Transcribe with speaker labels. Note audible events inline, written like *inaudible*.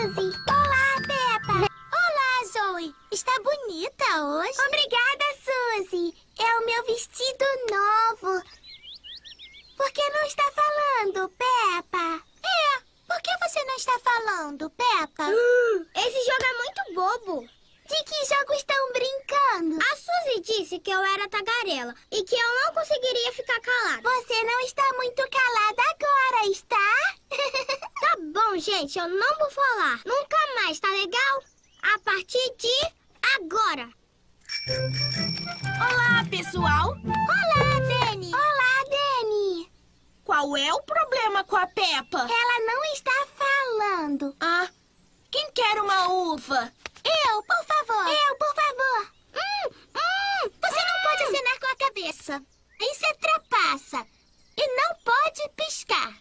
Speaker 1: Suzy! Olá, Peppa! Olá, Zoe! Está bonita hoje? Obrigada, Suzy! É o meu vestido novo! Por que não está falando, Peppa? É, por que você não está falando, Peppa? *gasps* esse jogo é muito bobo! De que jogo estão brincando? A Suzy disse que eu era tagarela e que eu não conseguiria ficar calada. Você não está muito calada gente, eu não vou falar. Nunca mais, tá legal? A partir de agora. Olá, pessoal. Olá, Dani. Olá, Dani. Qual é o problema com a Peppa? Ela não está falando. Ah, quem quer uma uva? Eu, por favor. Eu, por favor. Hum, hum, você hum. não pode hum. acenar com a cabeça. Isso é trapaça. E não pode piscar.